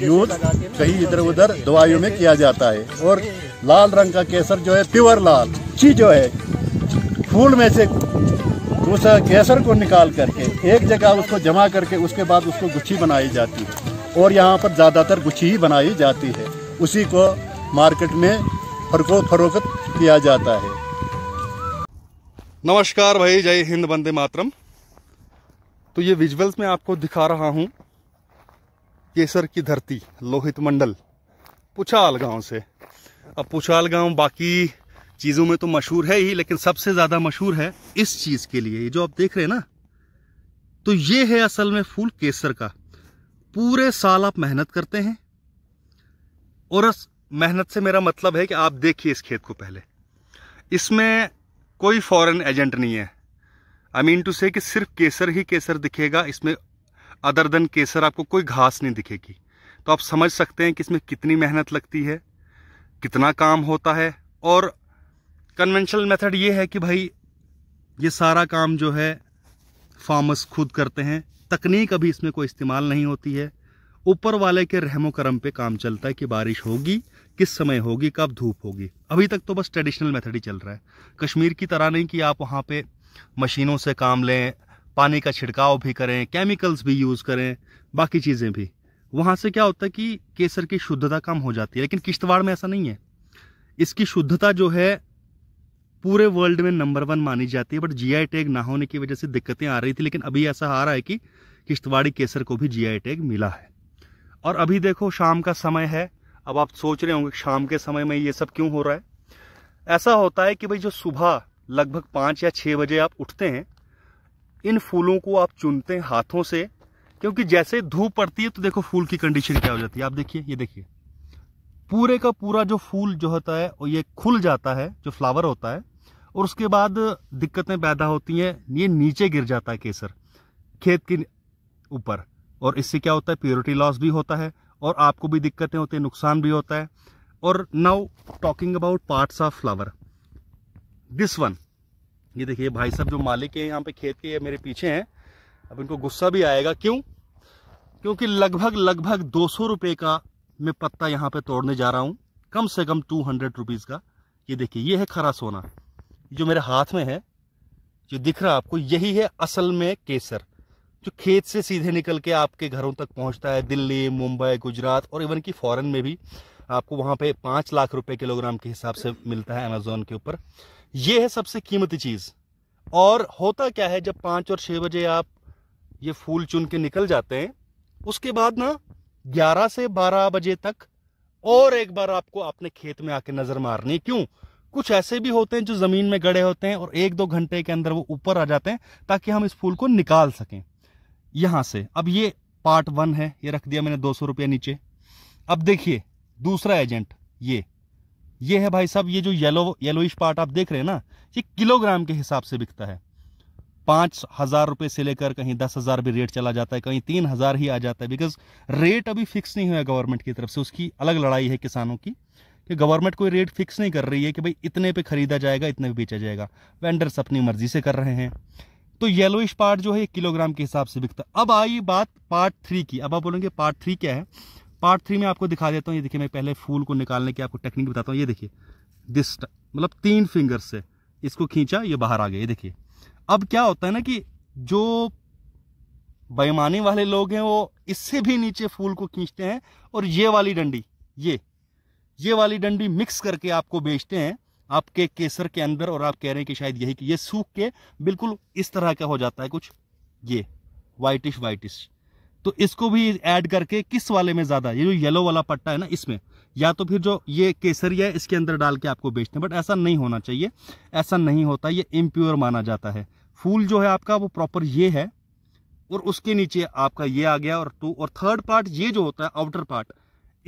use कहीं इधर उधर दवाइयों में किया जाता है और लाल रंग का केसर जो है प्योर लाल ची जो है फूल में से उस केसर को निकाल करके एक जगह उसको जमा करके उसके बाद उसको गुच्छी बनाई जाती है और यहाँ पर ज़्यादातर गुच्छी ही बनाई जाती है उसी को मार्केट में फरको फरोख्त किया जाता है नमस्कार भाई जय हिंद बंदे मातरम तो ये विजुअल्स में आपको दिखा रहा हूँ केसर की धरती लोहित मंडल पुछाल गांव से अब पुछाल गांव बाकी चीज़ों में तो मशहूर है ही लेकिन सबसे ज़्यादा मशहूर है इस चीज़ के लिए जो आप देख रहे हैं ना तो ये है असल में फूल केसर का पूरे साल आप मेहनत करते हैं और मेहनत से मेरा मतलब है कि आप देखिए इस खेत को पहले इसमें कोई फॉरेन एजेंट नहीं है आई मीन टू से कि सिर्फ केसर ही केसर दिखेगा इसमें अदर देन केसर आपको कोई घास नहीं दिखेगी तो आप समझ सकते हैं कि इसमें कितनी मेहनत लगती है कितना काम होता है और कन्वेंशनल मेथड ये है कि भाई ये सारा काम जो है फार्मर्स खुद करते हैं तकनीक अभी इसमें कोई इस्तेमाल नहीं होती है ऊपर वाले के रहमो करम पे काम चलता है कि बारिश होगी किस समय होगी कब धूप होगी अभी तक तो बस ट्रेडिशनल मेथड ही चल रहा है कश्मीर की तरह नहीं कि आप वहाँ पे मशीनों से काम लें पानी का छिड़काव भी करें केमिकल्स भी यूज़ करें बाकी चीज़ें भी वहाँ से क्या होता है कि केसर की शुद्धता कम हो जाती है लेकिन किश्तवाड़ में ऐसा नहीं है इसकी शुद्धता जो है पूरे वर्ल्ड में नंबर वन मानी जाती है बट आई टैग ना होने की वजह से दिक्कतें आ रही थी लेकिन अभी ऐसा आ रहा है कि किश्तवाड़ी केसर को भी आई टैग मिला है और अभी देखो शाम का समय है अब आप सोच रहे होंगे शाम के समय में ये सब क्यों हो रहा है ऐसा होता है कि भाई जो सुबह लगभग पाँच या छः बजे आप उठते हैं इन फूलों को आप चुनते हैं हाथों से क्योंकि जैसे धूप पड़ती है तो देखो फूल की कंडीशन क्या हो जाती है आप देखिए ये देखिए पूरे का पूरा जो फूल जो होता है और ये खुल जाता है जो फ्लावर होता है और उसके बाद दिक्कतें पैदा होती हैं ये नीचे गिर जाता है केसर खेत के ऊपर और इससे क्या होता है प्योरिटी लॉस भी होता है और आपको भी दिक्कतें होती हैं नुकसान भी होता है और now talking about parts of flower this one ये देखिए भाई साहब जो मालिक है यहाँ पे खेत के मेरे पीछे हैं अब इनको गुस्सा भी आएगा क्यों क्योंकि लगभग लगभग दो सौ रुपये का मैं पत्ता यहाँ पे तोड़ने जा रहा हूँ कम से कम टू हंड्रेड रुपीज़ का ये देखिए ये है खरा सोना जो मेरे हाथ में है जो दिख रहा आपको यही है असल में केसर जो खेत से सीधे निकल के आपके घरों तक पहुंचता है दिल्ली मुंबई गुजरात और इवन की फॉरेन में भी आपको वहां पे पाँच लाख रुपए किलोग्राम के हिसाब से मिलता है अमेजोन के ऊपर ये है सबसे कीमती चीज़ और होता क्या है जब पांच और छह बजे आप ये फूल चुन के निकल जाते हैं उसके बाद ना ग्यारह से बारह बजे तक और एक बार आपको अपने खेत में आके नज़र मारनी क्यों कुछ ऐसे भी होते हैं जो ज़मीन में गड़े होते हैं और एक दो घंटे के अंदर वो ऊपर आ जाते हैं ताकि हम इस फूल को निकाल सकें यहां से अब ये पार्ट वन है ये रख दिया मैंने दो सौ रुपये नीचे अब देखिए दूसरा एजेंट ये ये है भाई साहब ये जो येलो येलोइश पार्ट आप देख रहे हैं ना ये किलोग्राम के हिसाब से बिकता है पाँच हज़ार रुपये से लेकर कहीं दस हज़ार भी रेट चला जाता है कहीं तीन हज़ार ही आ जाता है बिकॉज रेट अभी फिक्स नहीं हुआ गवर्नमेंट की तरफ से उसकी अलग लड़ाई है किसानों की कि गवर्नमेंट कोई रेट फिक्स नहीं कर रही है कि भाई इतने पे खरीदा जाएगा इतने पे बेचा जाएगा वेंडर्स अपनी मर्जी से कर रहे हैं तो येलोइश पार्ट जो है किलोग्राम के हिसाब से बिकता अब आई बात पार्ट थ्री की अब आप बोलेंगे पार्ट थ्री क्या है पार्ट थ्री में आपको दिखा देता हूँ ये देखिए मैं पहले फूल को निकालने की आपको टेक्निक बताता हूँ ये देखिए दिस मतलब तीन फिंगर से इसको खींचा ये बाहर आ गया ये देखिए अब क्या होता है ना कि जो बेमानी वाले लोग हैं वो इससे भी नीचे फूल को खींचते हैं और ये वाली डंडी ये ये वाली डंडी मिक्स करके आपको बेचते हैं आपके केसर के अंदर और आप कह रहे हैं कि शायद यही कि ये सूख के बिल्कुल इस तरह का हो जाता है कुछ ये वाइटिश वाइटिश तो इसको भी ऐड करके किस वाले में ज्यादा ये जो येलो वाला पट्टा है ना इसमें या तो फिर जो ये केसरिया है इसके अंदर डाल के आपको बेचते हैं बट ऐसा नहीं होना चाहिए ऐसा नहीं होता ये इम्प्योर माना जाता है फूल जो है आपका वो प्रॉपर ये है और उसके नीचे आपका ये आ गया और टू और थर्ड पार्ट ये जो होता है आउटर पार्ट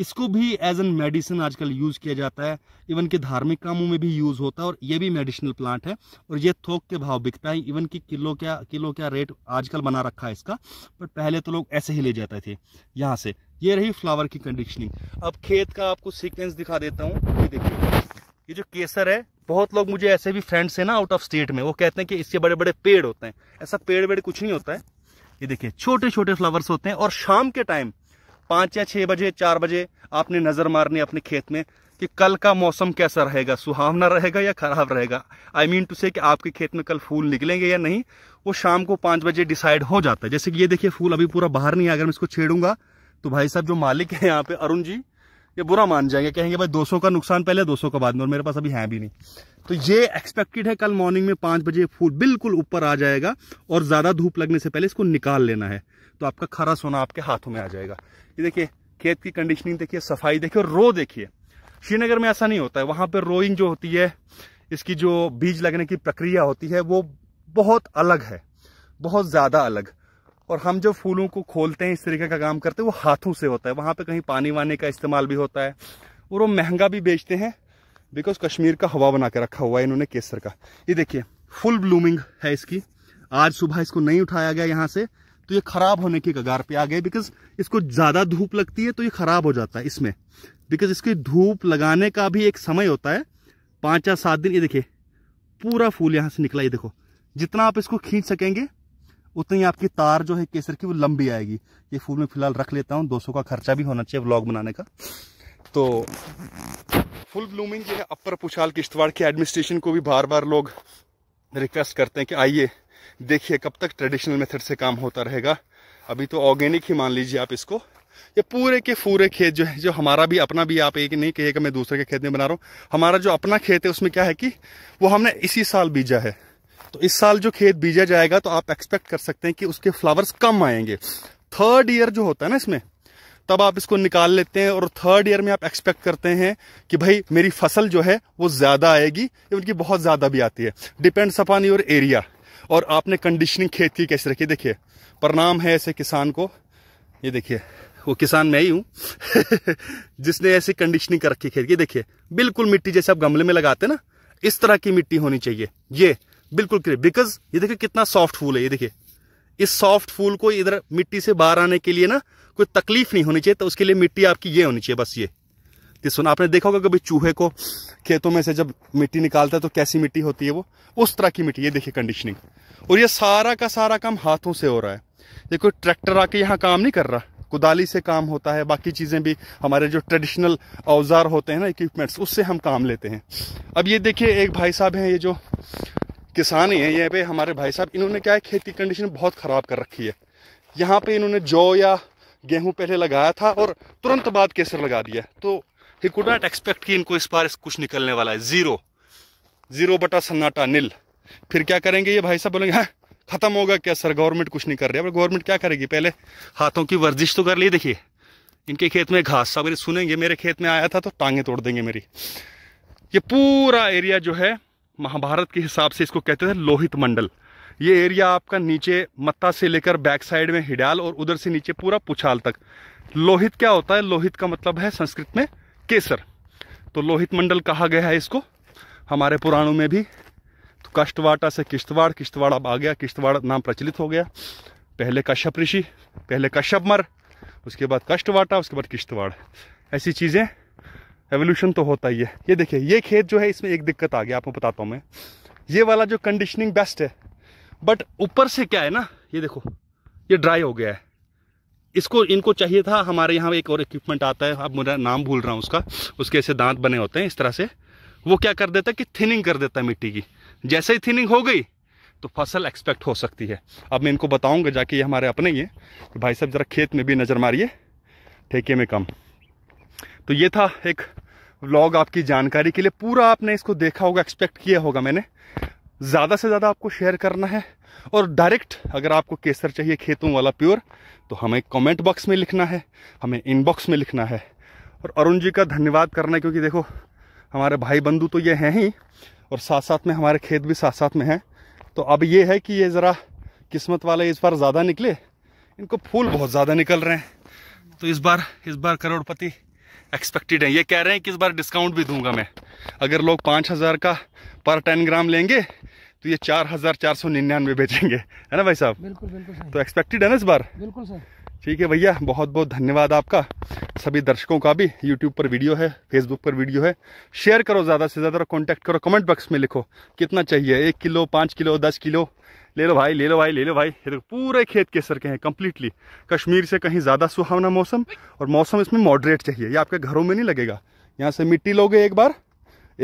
इसको भी एज एन मेडिसिन आजकल यूज़ किया जाता है इवन के धार्मिक कामों में भी यूज़ होता है और ये भी मेडिसिनल प्लांट है और ये थोक के भाव बिकता है इवन कि किलो क्या किलो क्या रेट आजकल बना रखा है इसका बट पहले तो लोग ऐसे ही ले जाते थे यहाँ से ये रही फ्लावर की कंडीशनिंग अब खेत का आपको सीक्वेंस दिखा देता हूँ ये देखिए ये जो केसर है बहुत लोग मुझे ऐसे भी फ्रेंड्स हैं ना आउट ऑफ स्टेट में वो कहते हैं कि इसके बड़े बड़े पेड़ होते हैं ऐसा पेड़ वेड़ कुछ नहीं होता है ये देखिए छोटे छोटे फ्लावर्स होते हैं और शाम के टाइम पाँच या छः बजे चार बजे आपने नज़र मारनी अपने खेत में कि कल का मौसम कैसा रहेगा सुहावना रहेगा या ख़राब रहेगा आई मीन टू से कि आपके खेत में कल फूल निकलेंगे या नहीं वो शाम को पाँच बजे डिसाइड हो जाता है जैसे कि ये देखिए फूल अभी पूरा बाहर नहीं है अगर मैं इसको छेड़ूंगा तो भाई साहब जो मालिक है यहाँ पे अरुण जी ये बुरा मान जाएंगे कहेंगे भाई 200 का नुकसान पहले 200 का बाद में और मेरे पास अभी है भी नहीं तो ये एक्सपेक्टेड है कल मॉर्निंग में पाँच बजे फूल बिल्कुल ऊपर आ जाएगा और ज़्यादा धूप लगने से पहले इसको निकाल लेना है तो आपका खरा सोना आपके हाथों में आ जाएगा ये देखिए खेत की कंडीशनिंग देखिए सफाई देखिए और रो देखिए श्रीनगर में ऐसा नहीं होता है वहाँ पर रोइंग जो होती है इसकी जो बीज लगने की प्रक्रिया होती है वो बहुत अलग है बहुत ज़्यादा अलग और हम जो फूलों को खोलते हैं इस तरीके का काम करते हैं वो हाथों से होता है वहाँ पे कहीं पानी वाने का इस्तेमाल भी होता है और वो महंगा भी बेचते हैं बिकॉज कश्मीर का हवा बना के रखा हुआ है इन्होंने केसर का ये देखिए फुल ब्लूमिंग है इसकी आज सुबह इसको नहीं उठाया गया यहाँ से तो ये खराब होने की कगार पर आ गए बिकॉज इसको ज़्यादा धूप लगती है तो ये खराब हो जाता है इसमें बिकॉज इसकी धूप लगाने का भी एक समय होता है पाँच या सात दिन ये देखिए पूरा फूल यहाँ से निकला ये देखो जितना आप इसको खींच सकेंगे उतनी आपकी तार जो है केसर की वो लंबी आएगी ये फूल मैं फिलहाल रख लेता हूँ 200 का खर्चा भी होना चाहिए व्लॉग बनाने का तो फुल ब्लूमिंग जो है अपर पुछाल किश्तवाड़ के एडमिनिस्ट्रेशन को भी बार बार लोग रिक्वेस्ट करते हैं कि आइए देखिए कब तक ट्रेडिशनल मेथड से काम होता रहेगा अभी तो ऑर्गेनिक ही मान लीजिए आप इसको ये पूरे के पूरे खेत जो है जो हमारा भी अपना भी आप एक नहीं कहिएगा मैं दूसरे के खेत में बना रहा हूँ हमारा जो अपना खेत है उसमें क्या है कि वो हमने इसी साल बीजा है तो इस साल जो खेत बीजा जाएगा तो आप एक्सपेक्ट कर सकते हैं कि उसके फ्लावर्स कम आएंगे थर्ड ईयर जो होता है ना इसमें तब आप इसको निकाल लेते हैं और थर्ड ईयर में आप एक्सपेक्ट करते हैं कि भाई मेरी फसल जो है वो ज़्यादा आएगी की बहुत ज़्यादा भी आती है डिपेंड्स अपॉन योर एरिया और आपने कंडीशनिंग खेत की कैसे रखी देखिए प्रणाम है ऐसे किसान को ये देखिए वो किसान मैं ही हूं जिसने ऐसी कंडीशनिंग कर रखी खेत की देखिए बिल्कुल मिट्टी जैसे आप गमले में लगाते ना इस तरह की मिट्टी होनी चाहिए ये बिल्कुल क्लियर बिकॉज ये देखिए कितना सॉफ्ट फूल है ये देखिए इस सॉफ्ट फूल को इधर मिट्टी से बाहर आने के लिए ना कोई तकलीफ नहीं होनी चाहिए तो उसके लिए मिट्टी आपकी ये होनी चाहिए बस ये ये तो आपने देखा होगा कभी चूहे को खेतों में से जब मिट्टी निकालता है तो कैसी मिट्टी होती है वो उस तरह की मिट्टी ये देखिए कंडीशनिंग और ये सारा का सारा काम हाथों से हो रहा है ये कोई ट्रैक्टर आके यहाँ काम नहीं कर रहा कुदाली से काम होता है बाकी चीज़ें भी हमारे जो ट्रेडिशनल औजार होते हैं ना इक्विपमेंट्स उससे हम काम लेते हैं अब ये देखिए एक भाई साहब हैं ये जो किसान हैं यहाँ पे हमारे भाई साहब इन्होंने क्या है खेती कंडीशन बहुत ख़राब कर रखी है यहाँ पे इन्होंने जौ या गेहूँ पहले लगाया था और तुरंत बाद केसर लगा दिया तो ही कुड नॉट एक्सपेक्ट कि इनको इस बार कुछ निकलने वाला है ज़ीरो ज़ीरो बटा सन्नाटा नील फिर क्या करेंगे ये भाई साहब बोलेंगे हाँ ख़त्म होगा क्या सर गवर्नमेंट कुछ नहीं कर रही है गवर्नमेंट क्या करेगी पहले हाथों की वर्जिश तो कर ली देखिए इनके खेत में घास अगर सुनेंगे मेरे खेत में आया था तो टांगे तोड़ देंगे मेरी ये पूरा एरिया जो है महाभारत के हिसाब से इसको कहते थे लोहित मंडल ये एरिया आपका नीचे मत्ता से लेकर बैक साइड में हिडाल और उधर से नीचे पूरा पुछाल तक लोहित क्या होता है लोहित का मतलब है संस्कृत में केसर तो लोहित मंडल कहा गया है इसको हमारे पुराणों में भी तो कष्टवाटा से किश्तवाड़ किश्तवाड़ अब आ गया किश्तवाड़ नाम प्रचलित हो गया पहले कश्यप ऋषि पहले कश्यप मर उसके बाद कष्टवाटा उसके बाद किश्तवाड़ ऐसी चीज़ें एवोल्यूशन तो होता ही है ये देखिए ये खेत जो है इसमें एक दिक्कत आ गया आपको बताता हूँ मैं ये वाला जो कंडीशनिंग बेस्ट है बट ऊपर से क्या है ना ये देखो ये ड्राई हो गया है इसको इनको चाहिए था हमारे यहाँ एक और इक्विपमेंट आता है अब मेरा नाम भूल रहा हूँ उसका उसके ऐसे दांत बने होते हैं इस तरह से वो क्या कर देता है कि थिनिंग कर देता है मिट्टी की जैसे ही थिनिंग हो गई तो फसल एक्सपेक्ट हो सकती है अब मैं इनको बताऊंगा जाके ये हमारे अपने ही हैं तो भाई साहब ज़रा खेत में भी नज़र मारिए ठेके में कम तो ये था एक व्लॉग आपकी जानकारी के लिए पूरा आपने इसको देखा होगा एक्सपेक्ट किया होगा मैंने ज़्यादा से ज़्यादा आपको शेयर करना है और डायरेक्ट अगर आपको केसर चाहिए खेतों वाला प्योर तो हमें कमेंट बॉक्स में लिखना है हमें इनबॉक्स में लिखना है और अरुण जी का धन्यवाद करना है क्योंकि देखो हमारे भाई बंधु तो ये हैं ही और साथ साथ में हमारे खेत भी साथ साथ में हैं तो अब ये है कि ये ज़रा किस्मत वाले इस बार ज़्यादा निकले इनको फूल बहुत ज़्यादा निकल रहे हैं तो इस बार इस बार करोड़पति एक्सपेक्टेड है ये कह रहे हैं कि इस बार डिस्काउंट भी दूंगा मैं अगर लोग पाँच हज़ार का पर टेन ग्राम लेंगे तो ये चार हज़ार चार सौ निन्यानवे बेचेंगे है ना भाई साहब बिल्कुल बिल्कुल तो एक्सपेक्टेड है ना इस बार बिल्कुल सर ठीक है भैया बहुत बहुत धन्यवाद आपका सभी दर्शकों का भी यूट्यूब पर वीडियो है फेसबुक पर वीडियो है शेयर करो ज़्यादा से ज़्यादा और कॉन्टैक्ट करो कमेंट बॉक्स में लिखो कितना चाहिए एक किलो पाँच किलो दस किलो ले लो भाई ले लो भाई ले लो भाई ये देखो पूरे खेत केसर के हैं कम्प्लीटली कश्मीर से कहीं ज़्यादा सुहावना मौसम और मौसम इसमें मॉडरेट चाहिए ये आपके घरों में नहीं लगेगा यहाँ से मिट्टी लोगे एक बार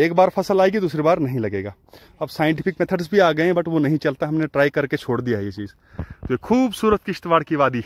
एक बार फसल आएगी दूसरी बार नहीं लगेगा अब साइंटिफिक मेथड्स भी आ गए हैं बट वो नहीं चलता हमने ट्राई करके छोड़ दिया ये चीज़ तो खूबसूरत किश्तवाड़ की वादी